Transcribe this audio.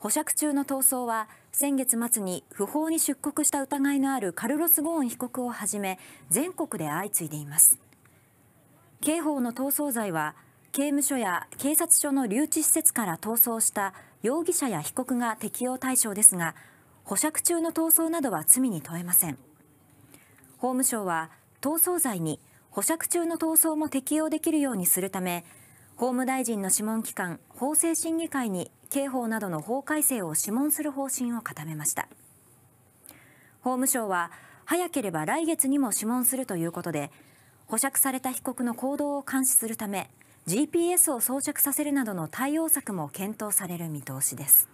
保釈中の逃走は先月末に不法に出国した疑いのあるカルロス・ゴーン被告をはじめ全国で相次いでいます刑法の逃走罪は刑務所や警察署の留置施設から逃走した容疑者や被告が適用対象ですが保釈中の逃走などは罪に問えません法務省は逃走罪に保釈中の逃走も適用できるようにするため法務大臣の諮問機関法制審議会に刑法などの法改正を諮問する方針を固めました法務省は早ければ来月にも諮問するということで保釈された被告の行動を監視するため GPS を装着させるなどの対応策も検討される見通しです